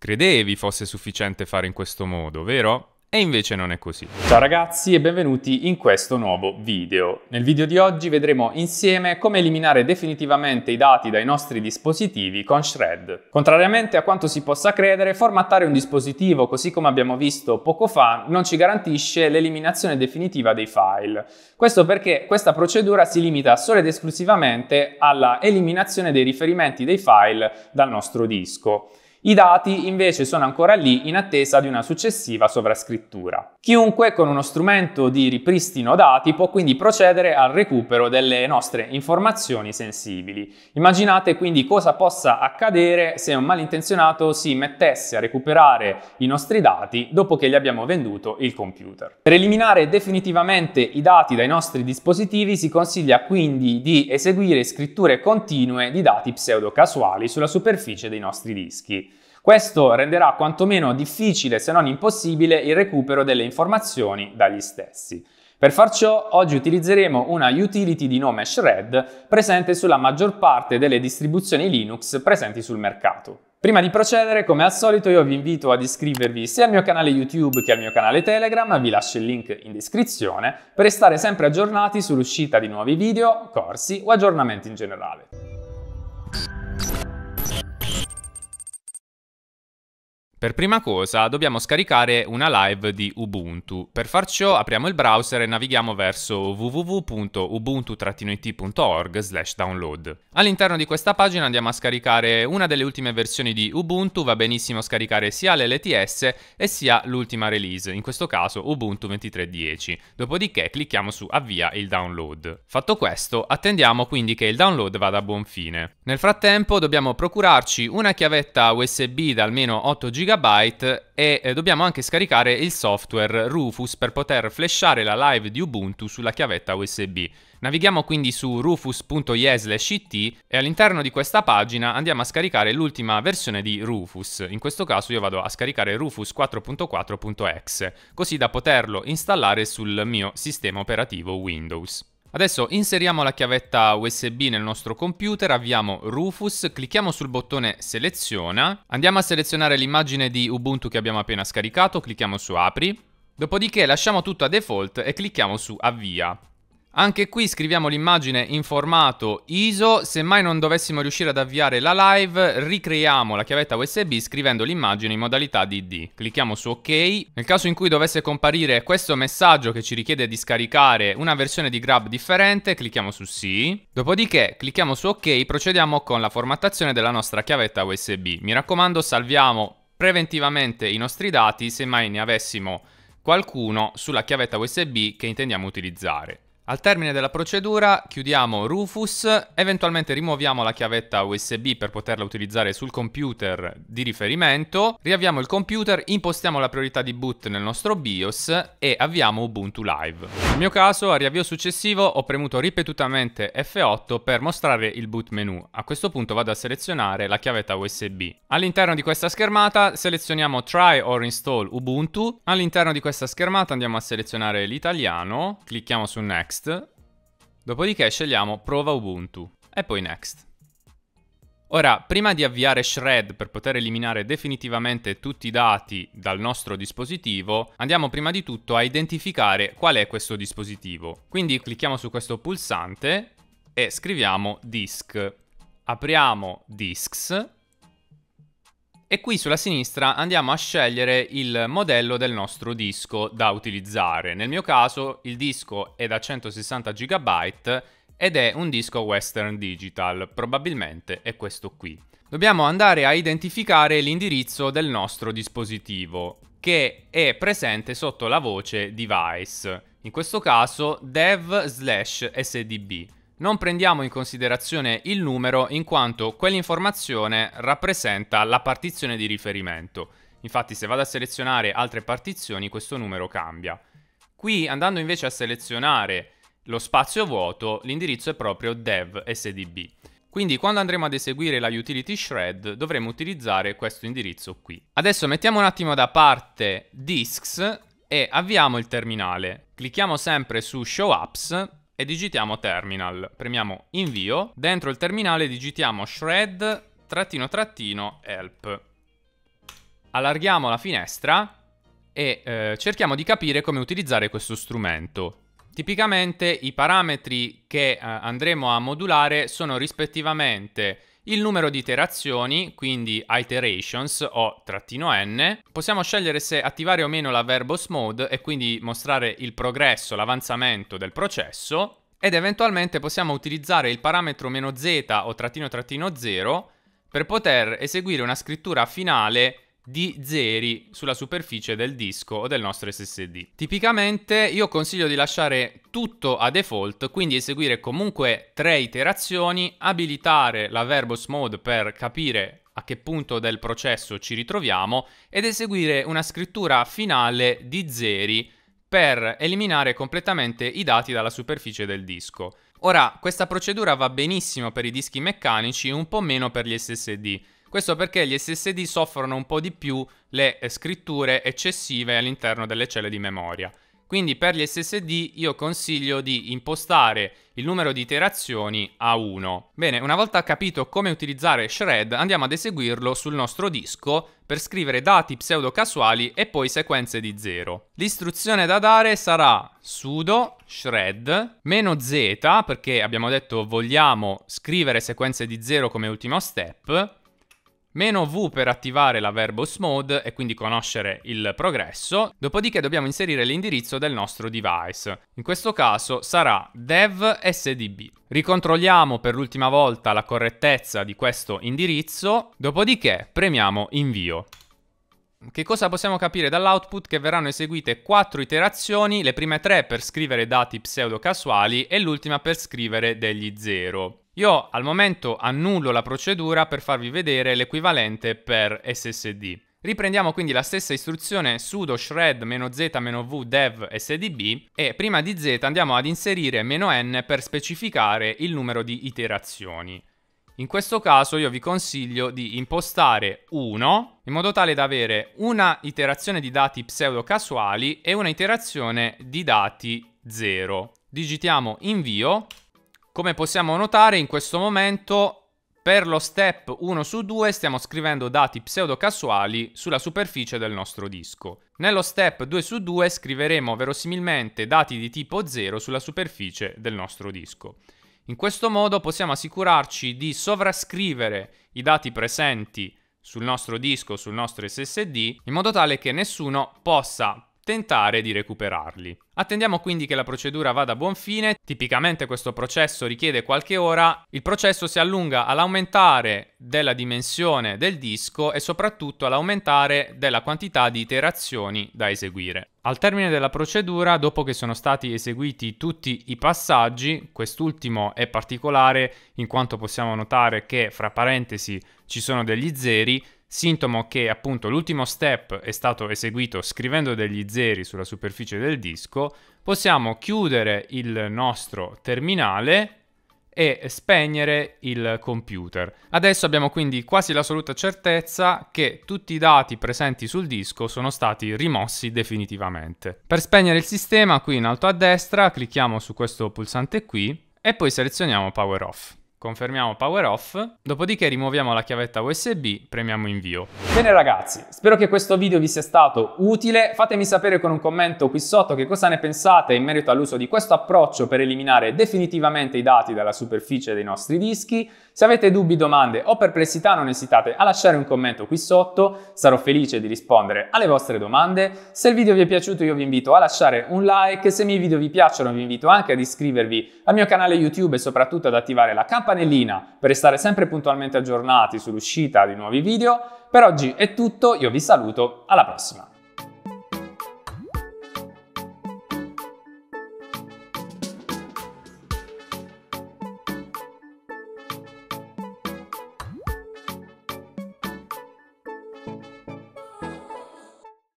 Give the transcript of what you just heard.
Credevi fosse sufficiente fare in questo modo, vero? E invece non è così. Ciao ragazzi e benvenuti in questo nuovo video. Nel video di oggi vedremo insieme come eliminare definitivamente i dati dai nostri dispositivi con Shred. Contrariamente a quanto si possa credere, formattare un dispositivo, così come abbiamo visto poco fa, non ci garantisce l'eliminazione definitiva dei file. Questo perché questa procedura si limita solo ed esclusivamente alla eliminazione dei riferimenti dei file dal nostro disco. I dati invece sono ancora lì in attesa di una successiva sovrascrittura. Chiunque con uno strumento di ripristino dati può quindi procedere al recupero delle nostre informazioni sensibili. Immaginate quindi cosa possa accadere se un malintenzionato si mettesse a recuperare i nostri dati dopo che gli abbiamo venduto il computer. Per eliminare definitivamente i dati dai nostri dispositivi si consiglia quindi di eseguire scritture continue di dati pseudocasuali sulla superficie dei nostri dischi. Questo renderà quantomeno difficile, se non impossibile, il recupero delle informazioni dagli stessi. Per far ciò, oggi utilizzeremo una utility di nome Shred presente sulla maggior parte delle distribuzioni Linux presenti sul mercato. Prima di procedere, come al solito, io vi invito ad iscrivervi sia al mio canale YouTube che al mio canale Telegram, vi lascio il link in descrizione, per restare sempre aggiornati sull'uscita di nuovi video, corsi o aggiornamenti in generale. Per prima cosa dobbiamo scaricare una live di Ubuntu. Per far ciò apriamo il browser e navighiamo verso www.ubuntu-it.org download. All'interno di questa pagina andiamo a scaricare una delle ultime versioni di Ubuntu, va benissimo scaricare sia l'LTS e sia l'ultima release, in questo caso Ubuntu 23.10. Dopodiché clicchiamo su avvia il download. Fatto questo attendiamo quindi che il download vada a buon fine. Nel frattempo dobbiamo procurarci una chiavetta USB da almeno 8 GB GB e eh, dobbiamo anche scaricare il software Rufus per poter flashare la live di Ubuntu sulla chiavetta USB. Navighiamo quindi su rufus.ie it e all'interno di questa pagina andiamo a scaricare l'ultima versione di Rufus. In questo caso io vado a scaricare Rufus 4.4.exe, così da poterlo installare sul mio sistema operativo Windows. Adesso inseriamo la chiavetta USB nel nostro computer, avviamo Rufus, clicchiamo sul bottone seleziona, andiamo a selezionare l'immagine di Ubuntu che abbiamo appena scaricato, clicchiamo su apri, dopodiché lasciamo tutto a default e clicchiamo su avvia. Anche qui scriviamo l'immagine in formato ISO, se mai non dovessimo riuscire ad avviare la live, ricreiamo la chiavetta USB scrivendo l'immagine in modalità DD. Clicchiamo su OK. Nel caso in cui dovesse comparire questo messaggio che ci richiede di scaricare una versione di Grab differente, clicchiamo su Sì. Dopodiché clicchiamo su OK, e procediamo con la formattazione della nostra chiavetta USB. Mi raccomando, salviamo preventivamente i nostri dati se mai ne avessimo qualcuno sulla chiavetta USB che intendiamo utilizzare. Al termine della procedura chiudiamo Rufus, eventualmente rimuoviamo la chiavetta USB per poterla utilizzare sul computer di riferimento, riavviamo il computer, impostiamo la priorità di boot nel nostro BIOS e avviamo Ubuntu Live. Nel mio caso, a riavvio successivo, ho premuto ripetutamente F8 per mostrare il boot menu. A questo punto vado a selezionare la chiavetta USB. All'interno di questa schermata selezioniamo Try or Install Ubuntu, all'interno di questa schermata andiamo a selezionare l'italiano, clicchiamo su Next Next, dopodiché scegliamo Prova Ubuntu e poi Next. Ora, prima di avviare Shred per poter eliminare definitivamente tutti i dati dal nostro dispositivo, andiamo prima di tutto a identificare qual è questo dispositivo. Quindi clicchiamo su questo pulsante e scriviamo disk. Apriamo disks e qui sulla sinistra andiamo a scegliere il modello del nostro disco da utilizzare. Nel mio caso il disco è da 160 GB ed è un disco Western Digital, probabilmente è questo qui. Dobbiamo andare a identificare l'indirizzo del nostro dispositivo, che è presente sotto la voce device, in questo caso dev slash sdb non prendiamo in considerazione il numero in quanto quell'informazione rappresenta la partizione di riferimento. Infatti se vado a selezionare altre partizioni questo numero cambia. Qui andando invece a selezionare lo spazio vuoto l'indirizzo è proprio dev sdb. Quindi quando andremo ad eseguire la utility shred dovremo utilizzare questo indirizzo qui. Adesso mettiamo un attimo da parte disks e avviamo il terminale. Clicchiamo sempre su show apps e digitiamo terminal. Premiamo invio. Dentro il terminale digitiamo shred trattino trattino help. Allarghiamo la finestra e eh, cerchiamo di capire come utilizzare questo strumento. Tipicamente i parametri che eh, andremo a modulare sono rispettivamente il numero di iterazioni, quindi iterations o trattino n, possiamo scegliere se attivare o meno la verbose mode e quindi mostrare il progresso, l'avanzamento del processo ed eventualmente possiamo utilizzare il parametro "-z" o trattino trattino 0 per poter eseguire una scrittura finale di zeri sulla superficie del disco o del nostro SSD. Tipicamente io consiglio di lasciare tutto a default, quindi eseguire comunque tre iterazioni, abilitare la verbose mode per capire a che punto del processo ci ritroviamo ed eseguire una scrittura finale di zeri per eliminare completamente i dati dalla superficie del disco. Ora, questa procedura va benissimo per i dischi meccanici, e un po' meno per gli SSD. Questo perché gli SSD soffrono un po' di più le eh, scritture eccessive all'interno delle celle di memoria. Quindi per gli SSD io consiglio di impostare il numero di iterazioni a 1. Bene, una volta capito come utilizzare Shred, andiamo ad eseguirlo sul nostro disco per scrivere dati pseudo casuali e poi sequenze di 0. L'istruzione da dare sarà sudo shred meno z, perché abbiamo detto vogliamo scrivere sequenze di 0 come ultimo step, meno V per attivare la verbose mode e quindi conoscere il progresso, dopodiché dobbiamo inserire l'indirizzo del nostro device. In questo caso sarà dev sdb. Ricontrolliamo per l'ultima volta la correttezza di questo indirizzo, dopodiché premiamo invio. Che cosa possiamo capire dall'output? Che verranno eseguite quattro iterazioni, le prime tre per scrivere dati pseudo casuali e l'ultima per scrivere degli zero. Io al momento annullo la procedura per farvi vedere l'equivalente per SSD. Riprendiamo quindi la stessa istruzione sudo shred-z-v dev sdb e prima di z andiamo ad inserire "-n" per specificare il numero di iterazioni. In questo caso io vi consiglio di impostare 1 in modo tale da avere una iterazione di dati pseudo casuali e una iterazione di dati 0. Digitiamo invio come possiamo notare in questo momento per lo step 1 su 2 stiamo scrivendo dati pseudo casuali sulla superficie del nostro disco. Nello step 2 su 2 scriveremo verosimilmente dati di tipo 0 sulla superficie del nostro disco. In questo modo possiamo assicurarci di sovrascrivere i dati presenti sul nostro disco, sul nostro SSD, in modo tale che nessuno possa tentare di recuperarli. Attendiamo quindi che la procedura vada a buon fine, tipicamente questo processo richiede qualche ora, il processo si allunga all'aumentare della dimensione del disco e soprattutto all'aumentare della quantità di iterazioni da eseguire. Al termine della procedura, dopo che sono stati eseguiti tutti i passaggi, quest'ultimo è particolare in quanto possiamo notare che fra parentesi ci sono degli zeri, sintomo che appunto l'ultimo step è stato eseguito scrivendo degli zeri sulla superficie del disco, possiamo chiudere il nostro terminale e spegnere il computer. Adesso abbiamo quindi quasi l'assoluta certezza che tutti i dati presenti sul disco sono stati rimossi definitivamente. Per spegnere il sistema qui in alto a destra clicchiamo su questo pulsante qui e poi selezioniamo Power Off. Confermiamo power off, dopodiché rimuoviamo la chiavetta USB, premiamo invio. Bene ragazzi, spero che questo video vi sia stato utile, fatemi sapere con un commento qui sotto che cosa ne pensate in merito all'uso di questo approccio per eliminare definitivamente i dati dalla superficie dei nostri dischi. Se avete dubbi, domande o perplessità non esitate a lasciare un commento qui sotto, sarò felice di rispondere alle vostre domande. Se il video vi è piaciuto io vi invito a lasciare un like, se i miei video vi piacciono vi invito anche ad iscrivervi al mio canale YouTube e soprattutto ad attivare la campanella campanellina per restare sempre puntualmente aggiornati sull'uscita di nuovi video. Per oggi è tutto, io vi saluto, alla prossima!